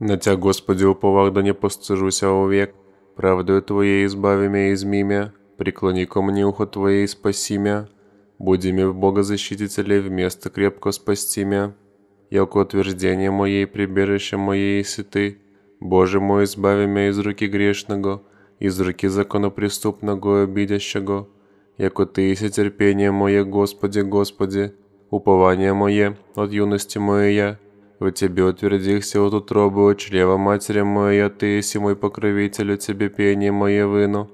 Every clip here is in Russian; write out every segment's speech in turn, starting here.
На Тя, Господи, уповах да не постыжуся увек, правдою Твоей избави мя из мимя, преклони ко мне ухо Твое и спаси мя, буди в Бога защитителя вместо крепко спасти мя. Яко утверждение моей прибежище моей если Ты, Боже мой, избави мя из руки грешного, из руки законопреступного и обидящего, яко Ты есть терпение мое, Господи, Господи, упование мое от юности моей я, у Тебе утвердихся от утробы, от чрева матери моя, Ты и мой покровителю Тебе пение мое выну.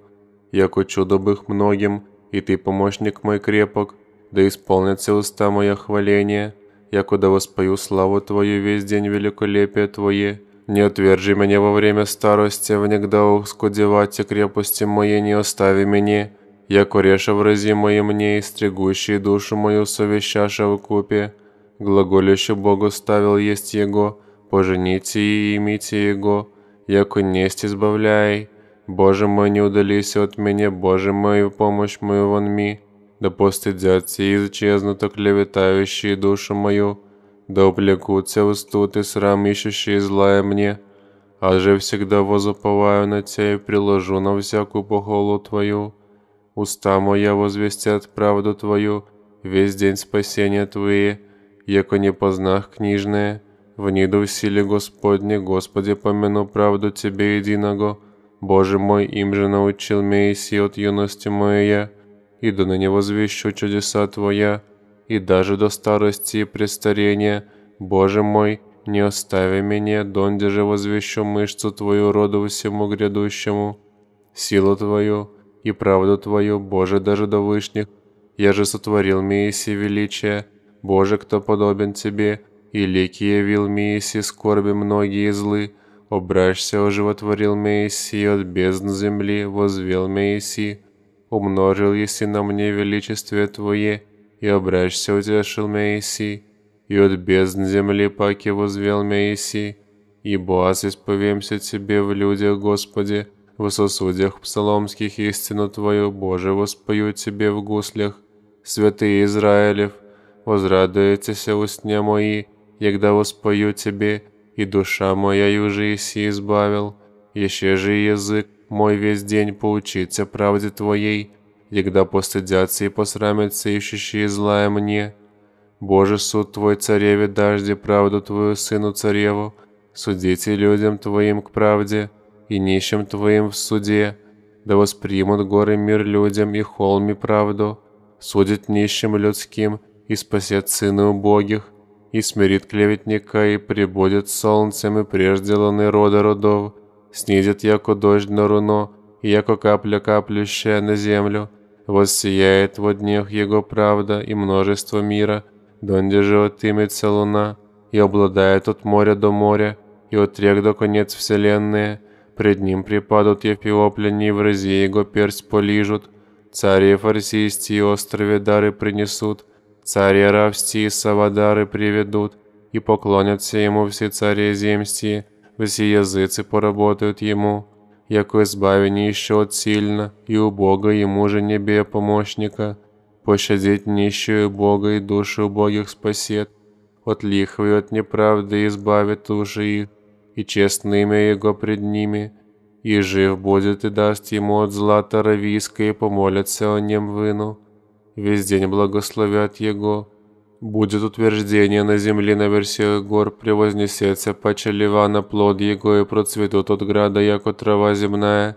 Яко чудо бых многим, и Ты помощник мой крепок, да исполнятся уста моя хваление, яко да воспою славу Твою весь день великолепие Твое. Не отвержи меня во время старости, в негда скудевать и крепости моей не остави меня, яко реша врази мои мне, и стригущие душу мою совещаша в купе. Глаголище Богу ставил есть Его, пожените и имите Его, яко несть избавляй. Боже мой, не удалися от меня, Боже мой, помощь мою вон ми. Да постыдятся и изчезнут оклеветающие душу мою, да увлекутся в студ и срам, ищущие злая мне. А же всегда возуповаю на Тебя и приложу на всякую похолу Твою. Уста моя возвестят правду Твою, весь день спасения Твои, яко не познах книжное, вниду в силе Господне, Господи, помяну правду Тебе единого, Боже мой, им же научил Моисей от юности моя, иду на него звещу чудеса Твоя, и даже до старости и престарения, Боже мой, не остави меня, донде же возвещу мышцу Твою роду всему грядущему, силу Твою и правду Твою, Боже, даже до вышних, я же сотворил Моисей величие, Боже, кто подобен Тебе, и лики явил Мииси скорби многие злы, обращся оживотворил Мииси от бездн земли, возвел Мииси, умножил еси на мне величестве Твое, и обращся утешил Мииси, и от бездн земли паки возвел Мииси, ибо аз исповемся Тебе в людях, Господи, в сосудях псаломских истину Твою, Боже, воспою Тебе в гуслях, святые Израилев, возрадуєтеся устня мої, егда воспою тебе, и душа моя уже иси избавил, еще же язык мой весь день поучиться правде Твоей, егда постыдятся и посрамятся ищущие злая мне. Боже, суд Твой, цареве, дажди правду Твою сыну цареву, судите людям Твоим к правде и нищим Твоим в суде, да воспримут горы мир людям и холми правду, судит нищим людским и спасет сына убогих, и смирит клеветника, и прибудет солнцем, и прежде луны рода родов, снизит яко дождь на руно, и яко капля каплющая на землю, воссияет во днях его правда и множество мира, донде же отымется луна, и обладает от моря до моря, и от рек до конец вселенной, пред ним припадут ефиопляне, и врази его персть полижут, цари и фарсисти и острове дары принесут, Цари Равсти и Савадары приведут, и поклонятся ему все цари земсти, все языцы поработают ему, яко избавение еще от сильно, и у Бога ему же небе помощника, пощадить нищую Бога и души убогих спасет, от лихвы и от неправды избавит души их, и честное Его пред ними, и жив будет и даст ему от зла таравийское, и помолятся о нем выну весь день благословят Его. Будет утверждение на земле на версиях гор, превознесется паче Ливана плод Его и процветут от града, яко трава земная.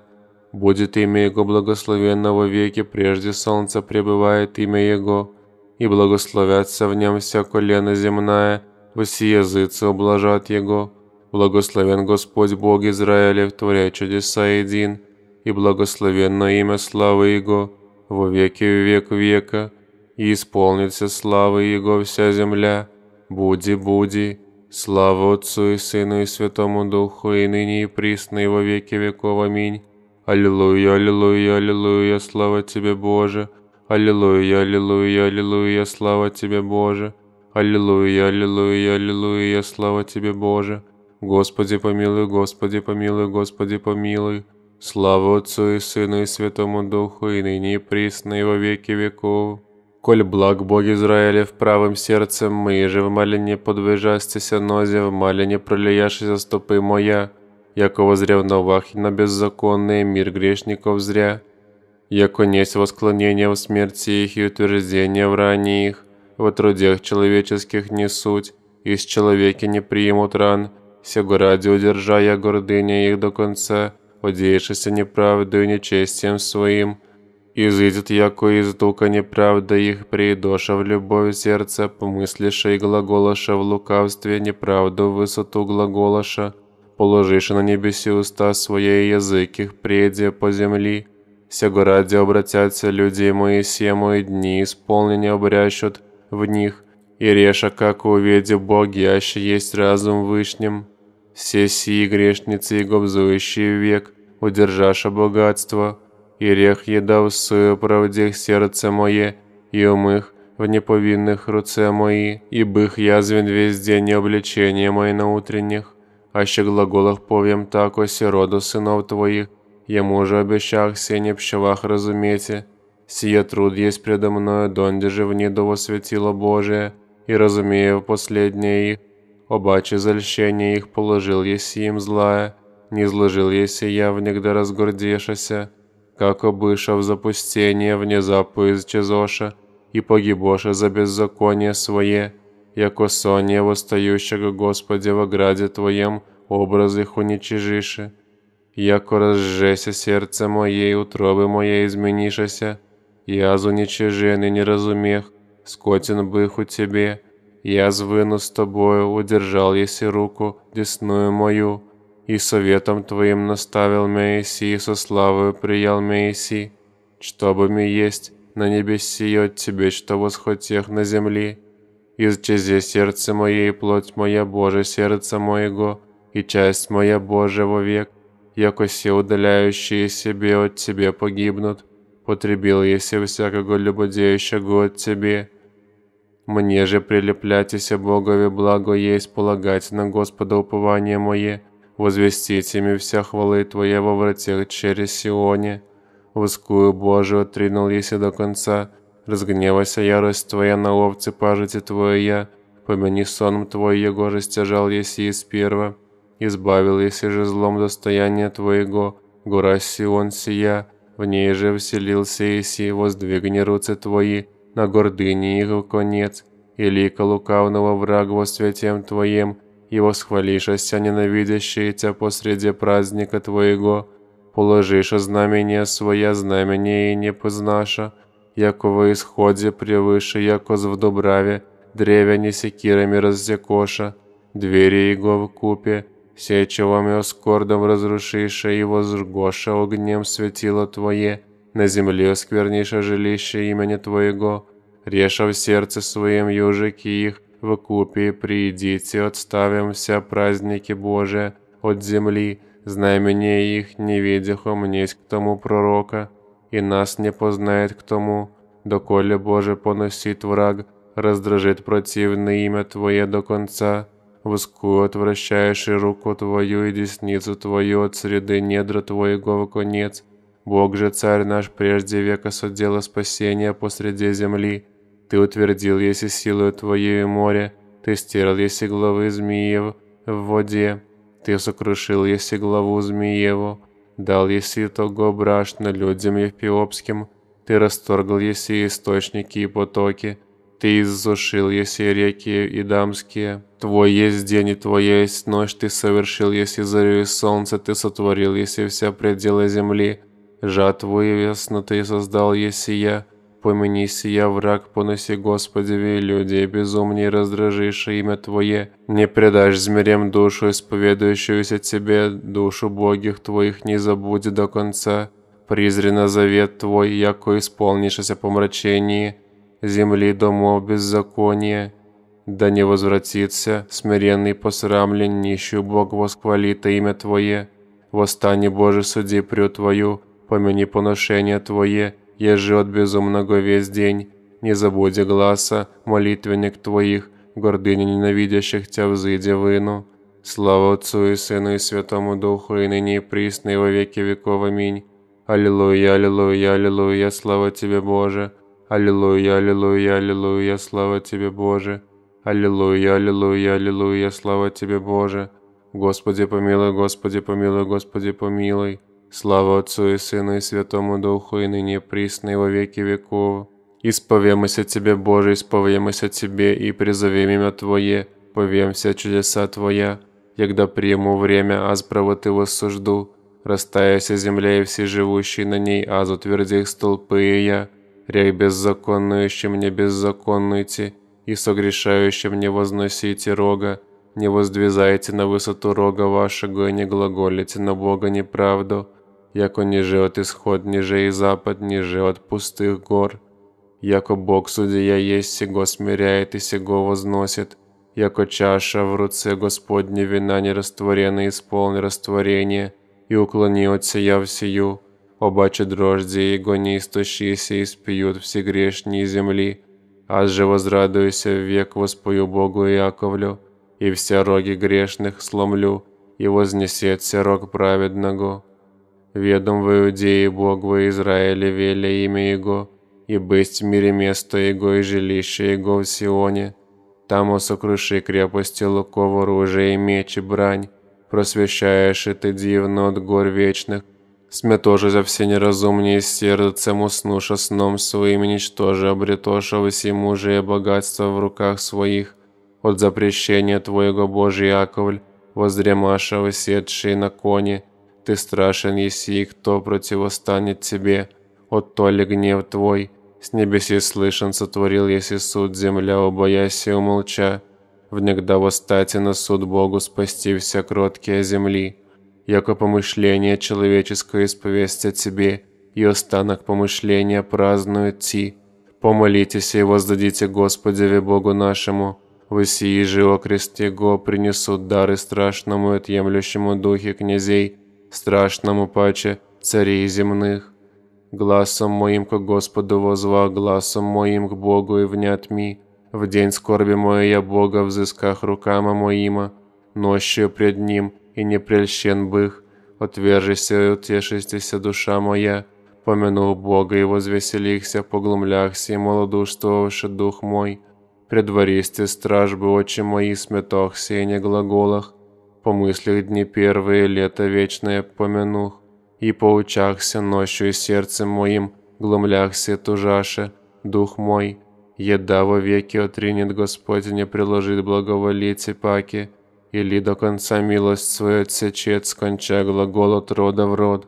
Будет имя Его благословенного веки, прежде солнца пребывает имя Его. И благословятся в нем вся колено земная, все языцы ублажат Его. Благословен Господь Бог Израилев, творя чудеса един, и благословенно имя славы Его в веки век века, и исполнится слава Его вся земля. Буди, буди, слава Отцу и Сыну и Святому Духу, и ныне и присно, и во веки веков. Аминь. Аллилуйя, аллилуйя, аллилуйя, слава Тебе, Боже. Аллилуйя, аллилуйя, аллилуйя, слава Тебе, Боже. Аллилуйя, аллилуйя, аллилуйя, слава Тебе, Боже. Господи, помилуй, Господи, помилуй, Господи, помилуй. Слава Отцу и Сыну и Святому Духу, и ныне и присно, и во веки веков. Коль благ Бог Израиля в правом сердце, мы, же в малине подвижастися нозе, в малине пролияшися стопы моя, яко возревновах на на беззаконный мир грешников зря, яко несть восклонение в смерти их и утверждение в ране их, в трудях человеческих не суть, из человеки не примут ран, сего ради удержая гордыня их до конца, удзеючыся неправдою і нечестием своим, изыдет яко из тука неправда их, приидоша в любовь сердца, помыслиша и глаголаша в лукавстве, неправду в высоту глаголаша, положиша на небеси уста своей язык их, преде по земли. Сего ради обратятся люди мои сему, и дни исполнения обрящут в них, и реша, как уведи Бог, яще есть разум вышним все сии грешницы и гобзующие век, удержаша богатство, и рех еда усую правдех сердце мое, и умых в неповинных руце мои, и бых язвен весь день и обличение мое на утренних, аще глаголах повем так о сироду сынов твоих, ему же обещах се не пщевах разумете, сие труд есть предо мною, донде же в недово светило Божие, и разумею последнее их, обаче зальщение их положил еси им злая, не зложил еси явнегда разгордешася, как обыша в запустение внезапу исчезоша и погибоша за беззаконие свое, яко сония восстающего Господи в ограде Твоем образ их уничижиши. Яко разжеся сердце моей, утробы моей изменишася, я зуничижен и не разумех, скотен бых у Тебе, я звыну с тобою, удержал еси руку десную мою, и советом твоим наставил Моисей, и со славою приял Моисей, чтобы ми есть на небеси от тебе, что восхотех на земли. Изчези сердце мое и плоть моя, Боже, сердце моего, и часть моя, Боже, вовек, як все удаляющие себе от тебе погибнут. Потребил еси всякого любодеющего от тебе, мне же прилепляйтеся Богове, благо есть полагать на Господа упование мое, возвестить ими вся хвалы Твоя во вратех через Сионе. Воскую Божию отринул еси до конца, разгневайся ярость Твоя на овцы пажити Твоя, помяни соном Твой, Его же стяжал еси из перва, избавил еси же злом достояния Твоего, гора Сион сия, в ней же вселился еси, воздвигни руцы Твои, на гордыне его конец, и лика лукавного враг во святем Твоем, и восхвалишься ненавидящие посреди праздника Твоего, положишь знамение Своя знамение и не познаша, яко во исходе превыше, якоз в дубраве, древени секирами раздекоша, двери его в купе, сечевом и оскордом разрушиша и возжгоша огнем светило Твое, на земле сквернейше жилище имени Твоего, реша в сердце своем южики их, в купе приидите, отставим все праздники Божие от земли, знамения их не видях умнесь к тому пророка, и нас не познает к тому, доколе Боже поносит враг, раздражит противное имя Твое до конца, Воску отвращаешь и руку Твою, и десницу Твою от среды недра Твоего в конец, Бог же, Царь наш, прежде века содела спасения посреди земли. Ты утвердил, если силою Твоею море, Ты стерл, если главы змеев в воде, Ты сокрушил, если главу змееву, Дал, если того брашно людям Евпиопским, Ты расторгл если источники и потоки, ты иссушил, если реки и дамские. Твой есть день и твоя есть ночь, ты совершил, если зарю и солнце, ты сотворил, если все пределы земли жатвы веснутые создал я помяни сия враг, поноси Господи, ве люди безумней раздражишь имя Твое, не предашь змерем душу, исповедующуюся Тебе, душу богих Твоих не забудь до конца. Призрена завет Твой, яко исполнишься по мрачении, земли домов беззакония. Да не возвратится, смиренный посрамлен, нищий Бог восхвалит имя Твое. Восстань, Боже, суди прю Твою, помяни поношение Твое, я от безумного весь день, не забудь гласа, молитвенник Твоих, гордыни ненавидящих тебя взыди выну. Слава Отцу и Сыну и Святому Духу, и ныне и присно, и во веки веков. Аминь. Аллилуйя, аллилуйя, аллилуйя, слава Тебе, Боже. Аллилуйя, аллилуйя, аллилуйя, слава Тебе, Боже. Аллилуйя, аллилуйя, аллилуйя, слава Тебе, Боже. Господи, помилуй, Господи, помилуй, Господи, помилуй. Слава Отцу и Сыну и Святому Духу, и ныне присно, и во веки веков. Исповемся Тебе, Боже, исповемся Тебе, и призовем имя Твое, повемся чудеса Твоя, когда приму время, аз правоты воссужду, растаяся земля и все живущие на ней, аз утвердих столпы и я, рях беззаконнующим не беззаконнуйте, и согрешающим не возносите рога, не воздвизайте на высоту рога вашего и не глаголите на Бога неправду, Яко ніже от исход, ниже и запад, ниже от пустых гор. Яко Бог судья есть, сего смиряет и сего возносит. Яко чаша в руце Господне вина нерастворена, исполни растворение, и уклони от сия в сию. Обаче дрожди его не истощися, и спьют все грешные земли. Аз же возрадуйся в век воспою Богу Яковлю, и все роги грешных сломлю, и вознесет все рог праведного ведом в Иудее Бог во Израиле веля имя Его, и бысть в мире место Его и жилище Его в Сионе. Там осокруши крепости луков оружие и меч и брань, просвещаешь и ты дивно от гор вечных. Сме за все неразумнее сердцем уснуша сном своим, ничтоже обретоша всему же богатство в руках своих, от запрещения Твоего Божий Яковль, воздремаша сетший на коне, ты страшен, если и кто противостанет тебе, от то ли гнев твой. С небеси слышен, сотворил если суд, земля, убоясь и умолча. Внегда восстати на суд Богу спасти вся кроткие земли. Яко помышление человеческое исповесть о тебе, и останок помышления празднует ти. Помолитесь и воздадите Господеве Богу нашему. В сии же о кресте Го принесут дары страшному и отъемлющему духе князей, страшному паче царей земных. Гласом моим к Господу возва, гласом моим к Богу и внятми. В день скорби моей я Бога взысках руками моима, нощью пред Ним, и не прельщен бых. Отвержися и утешистися, душа моя, помяну Бога и возвеселихся, поглумляхся и молодушствовавши дух мой. Предвористе страж бы очи мои сметохся и не глаголах, по мыслях дни первые лето вечное помянух, и поучахся ночью сердцем моим, глумляхся тужаше, дух мой, еда во веки отринет Господь, не приложит благоволите паки, или до конца милость свою отсечет, сконча глагол от рода в род.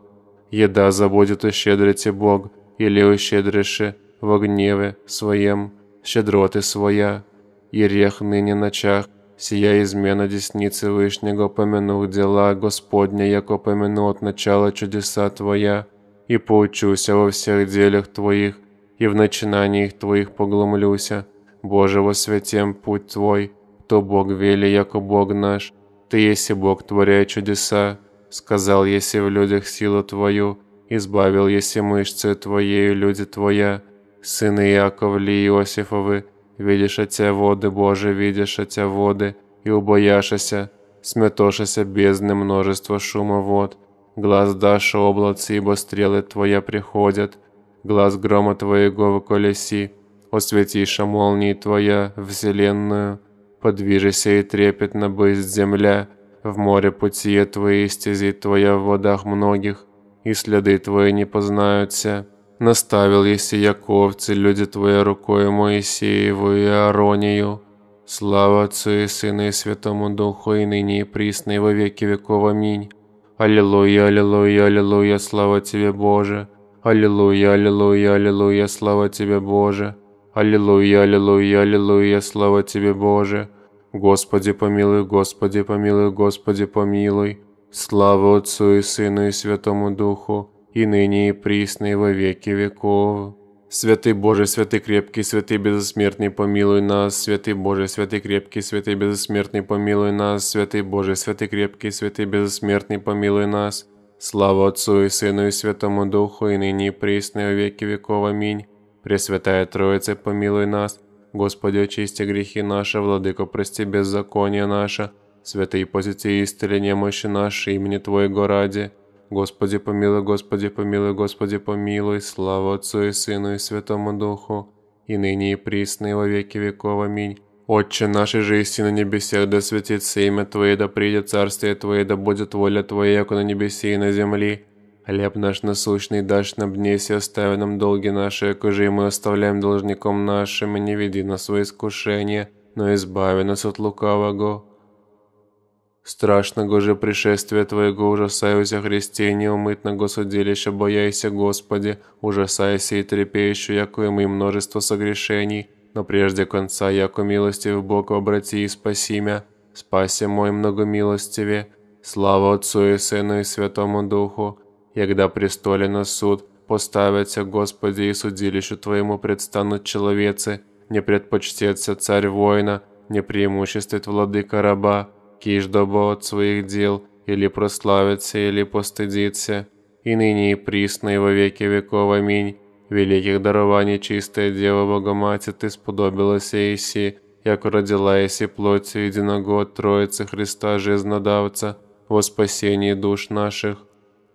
Еда забудет ущедрите Бог, или ущедриши во гневе своем, щедроты своя, и рех ныне ночах, Сия измена десницы Вышнего помянул дела Господня, яко помянул от начала чудеса Твоя, и поучуся во всех делях Твоих, и в начинаниях Твоих поглумлюся. Боже, во святем путь Твой, то Бог вели, яко Бог наш. Ты еси Бог, творяя чудеса, сказал еси в людях силу Твою, избавил еси мышцы Твоею люди Твоя, сыны Яковли и Иосифовы, видішаться води, Боже, видішаться води, и убояшася, сметошася бездны множество шума вод. Глаз дашь облацы, ибо стрелы Твоя приходят, глаз грома Твоего выколеси, осветиша молнии Твоя вселенную. Подвижися и трепетно бысть земля, в море пути Твои, стези Твоя в водах многих, и следы Твои не познаются наставил есть яковцы, люди твои рукою Моисееву и Аронию. Слава Отцу и Сыну и Святому Духу, и ныне и присно, и во веки веков. Аминь. Аллилуйя, аллилуйя, аллилуйя, слава Тебе, Боже. Аллилуйя, аллилуйя, аллилуйя, слава Тебе, Боже. Аллилуйя, аллилуйя, аллилуйя, слава Тебе, Боже. Господи, помилуй, Господи, помилуй, Господи, помилуй. Слава Отцу и Сыну и Святому Духу, и ныне и присно и во веки веков. Святый Боже, святый крепкий, святый безсмертный, помилуй нас. Святый Боже, святый крепкий, святый безсмертный, помилуй нас. Святый Боже, святый крепкий, святый безсмертный, помилуй нас. Слава Отцу и Сыну и Святому Духу, и ныне и присно и во веки веков. Аминь. Пресвятая Троица, помилуй нас. Господи, очисти грехи наши, Владыко, прости беззаконие наше. Святые позиции, исцели немощи наши, имени Твоего ради. Господи помилуй, Господи помилуй, Господи помилуй, слава Отцу и Сыну и Святому Духу, и ныне и присно и во веки веков. Аминь. Отче наш же истина на небесах, да светится имя Твое, да придет Царствие Твое, да будет воля Твоя, как на небесе и на земле. Хлеб наш насущный дашь нам днесь и остави нам долги наши, как же и мы оставляем должником нашим, и не веди нас в искушение, но избави нас от лукавого страшного же пришествия Твоего ужасаюся Христе, неумытного судилища, бояйся, Господи, ужасайся и трепещу, яко и множество согрешений, но прежде конца, яко милости в Бог обрати и спаси мя, спаси мой много милостиве, слава Отцу и Сыну и Святому Духу, егда престоле на суд, поставятся, Господи, и судилищу Твоему предстанут человецы, не предпочтется царь воина, не преимуществует владыка раба, кишь дабы от своих дел, или прославиться, или постыдится. И ныне и присно, и во веки веков. Аминь. Великих дарований чистая Дева Богоматерь, ты сподобилась Иси, яко родила Иси плотью единого от Троицы Христа, жизнодавца, во спасении душ наших.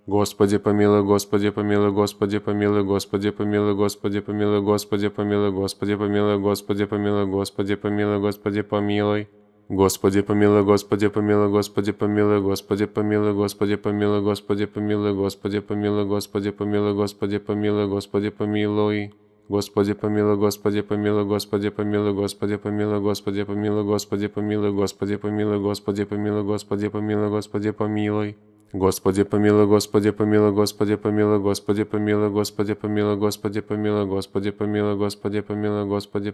Господи помилуй, Господи помилуй, Господи помилуй, Господи помилуй, Господи помилуй, Господи помилуй, Господи помилуй, Господи помилуй, Господи помилуй, Господи помилуй. Господи помилуй, Господи помилуй, Господи помилуй, Господи помилуй, Господи помилуй, Господи помилуй, Господи помилуй, Господи помилуй, Господи помилуй, Господи помилуй. Господи помилуй, Господи помилуй, Господи помилуй, Господи помилуй, Господи помилуй, Господи помилуй, Господи помилуй, Господи помилуй, Господи помилуй, Господи помилуй. Господи помилуй, Господи помилуй, Господи помилуй, Господи помилуй, Господи помилуй, Господи помилуй, Господи помилуй, Господи помилуй,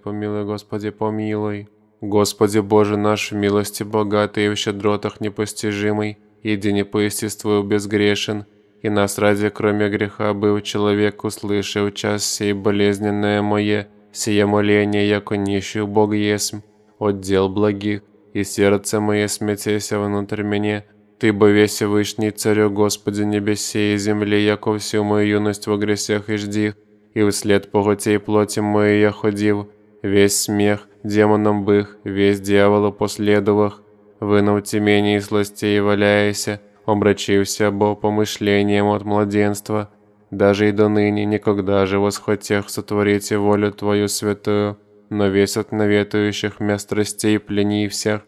Господи помилуй, Господи помилуй. Господи Боже наш, в милости богатый и в щедротах непостижимый, едине по естеству безгрешен, и нас ради кроме греха был человек, услышал час сей болезненное мое, сие моление, яко нищую Бог есмь, отдел благих, и сердце мое смятеся внутрь меня. Ты бы весь вышний Царю Господи небесе и земли, яко всю мою юность во гресях и жди, и вслед поготей плоти моей я ходил, весь смех, демонам бых, весь дьявола последовах, вынув темені і сластей валяйся, обрачився або помишлением от младенства, даже и до ныне никогда же восхотех сотворите волю Твою святую, но весь от наветующих мя страстей плени всех,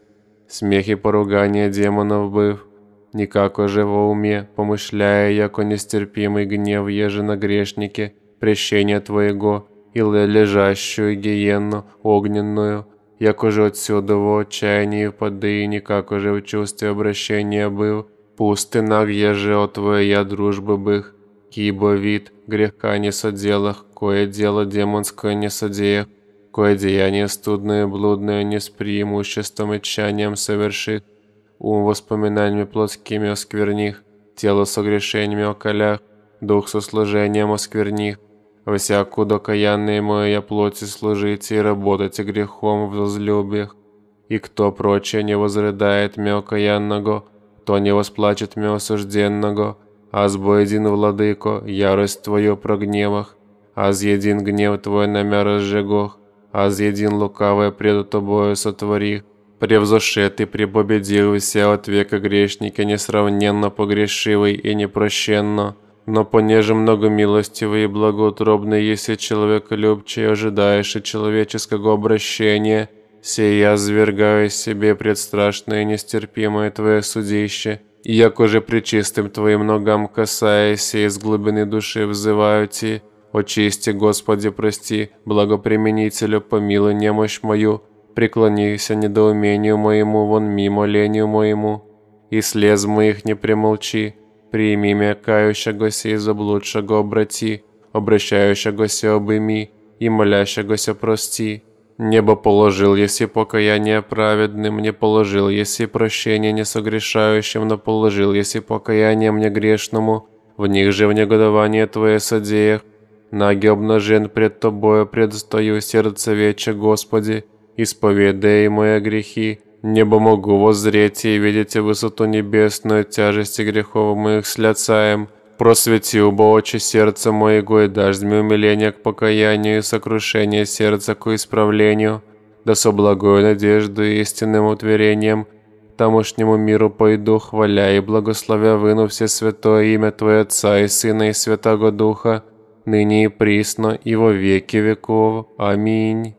смех и поругание демонов быв, никак уже во уме, помышляя, яко нестерпимый гнев еже на грешнике, прещение Твоего, и лежащую гиенну огненную, як уже отсюда в отчаянии поды, никак уже в чувстве обращения был, пусты нагья же от твоя дружбы бых, кибо вид греха не соделах, кое дело демонское не содеях, кое деяние студное, блудное, не с преимуществом и тщанием совершит, ум воспоминаниями плотскими оскверних, тело согрешениями околях, дух со служением оскверних, всякую докаяние я плоти служить и работать грехом в возлюбях. И кто прочее не возрыдает мя окаянного, то не восплачет мя осужденного, азбо един владыко, ярость твою про гневах, аз един гнев твой на мя разжигох, аз един лукавое преду тобою сотворих, превзошед и препобедил все от века грешника несравненно погрешивый и непрощенно, но понеже много милостивый и благоутробный, если человеколюбчий ожидаешь и человеческого обращения, сей я звергаю себе предстрашное и нестерпимое твое судище, и яко же причистым твоим ногам касаясь и из глубины души взываю ти, очисти, Господи, прости, благоприменителю, помилуй немощь мою, преклонися недоумению моему, вон мимо лению моему, и слез моих не примолчи приймі м'якаючогося і заблудшого обраті, обращающегося обыми и молящегося прости. Небо положил, если покаяние праведным, не положил, если прощение несогрешающим, но положил, если покаяние мне грешному, в них же в негодование Твое содеях. Наги обнажен пред Тобою, предстою сердце вече Господи, исповедай мои грехи, Небо могу воззреть и видите высоту небесную, тяжести грехов моих слецаем. Просвети убо очи сердца моего и дашь мне умиление к покаянию и сокрушение сердца к исправлению, да со благою надеждой и истинным утверением тамошнему миру пойду, хваля и благословя выну все святое имя Твое Отца и Сына и Святого Духа, ныне и присно, и во веки веков. Аминь.